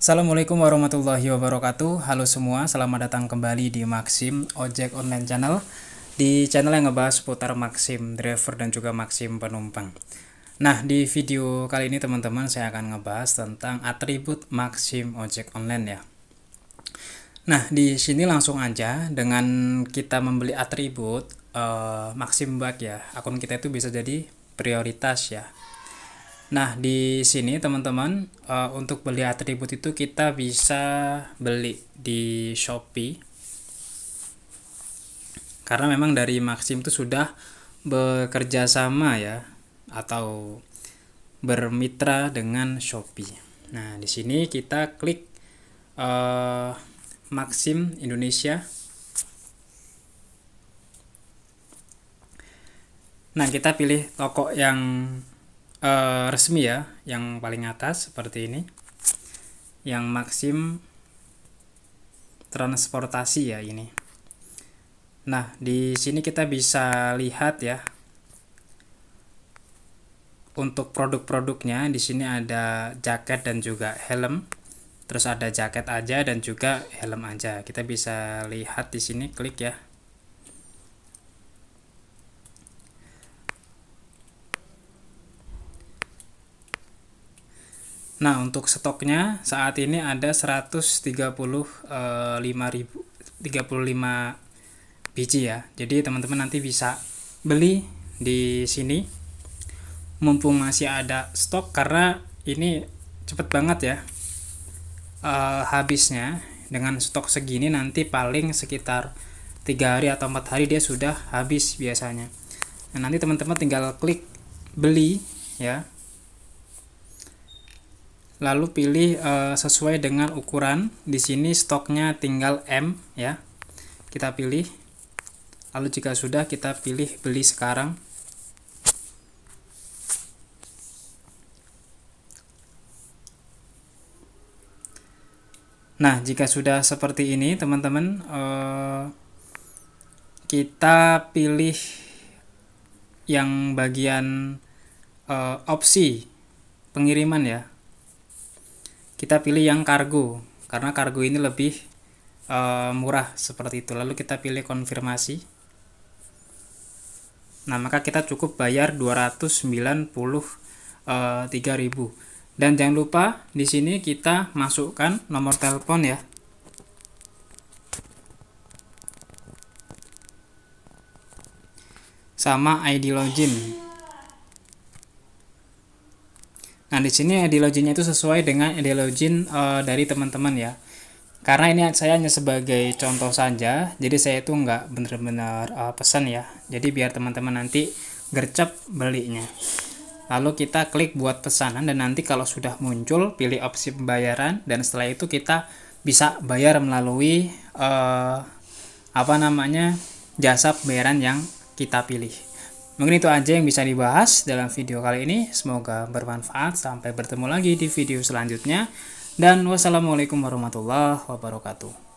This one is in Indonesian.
Assalamualaikum warahmatullahi wabarakatuh Halo semua, selamat datang kembali di Maxim Ojek Online Channel Di channel yang ngebahas seputar Maxim Driver dan juga Maxim Penumpang Nah, di video kali ini teman-teman saya akan ngebahas tentang atribut Maxim Ojek Online ya Nah, di sini langsung aja dengan kita membeli atribut uh, Maxim Bug ya Akun kita itu bisa jadi prioritas ya Nah, di sini teman-teman, uh, untuk beli atribut itu kita bisa beli di Shopee. Karena memang dari Maxim itu sudah bekerja sama ya atau bermitra dengan Shopee. Nah, di sini kita klik uh, Maxim Indonesia. Nah, kita pilih toko yang uh, resmi ya yang paling atas seperti ini yang maksim transportasi ya ini nah di sini kita bisa lihat ya untuk produk-produknya di sini ada jaket dan juga helm terus ada jaket aja dan juga helm aja kita bisa lihat di sini klik ya Nah, untuk stoknya saat ini ada 135 eh, ribu 35 biji ya. Jadi teman-teman nanti bisa beli di sini mumpung masih ada stok karena ini cepet banget ya e, habisnya dengan stok segini nanti paling sekitar tiga hari atau empat hari dia sudah habis biasanya nah, nanti teman-teman tinggal klik beli ya lalu pilih e, sesuai dengan ukuran di sini stoknya tinggal M ya kita pilih lalu jika sudah kita pilih beli sekarang nah jika sudah seperti ini teman-teman eh, kita pilih yang bagian eh, opsi pengiriman ya kita pilih yang kargo karena kargo ini lebih e, murah seperti itu lalu kita pilih konfirmasi nah maka kita cukup bayar 293.000 eh, dan jangan lupa di sini kita masukkan nomor telepon ya sama ID login Nah, di sini ideologinya itu sesuai dengan ideologi uh, dari teman-teman ya. Karena ini saya hanya sebagai contoh saja, jadi saya itu nggak benar-benar uh, pesan ya. Jadi biar teman-teman nanti gercep belinya. Lalu kita klik buat pesanan dan nanti kalau sudah muncul pilih opsi pembayaran dan setelah itu kita bisa bayar melalui uh, apa namanya jasa pembayaran yang kita pilih. Mungkin itu aja yang bisa dibahas dalam video kali ini. Semoga bermanfaat. Sampai bertemu lagi di video selanjutnya. Dan wassalamualaikum warahmatullahi wabarakatuh.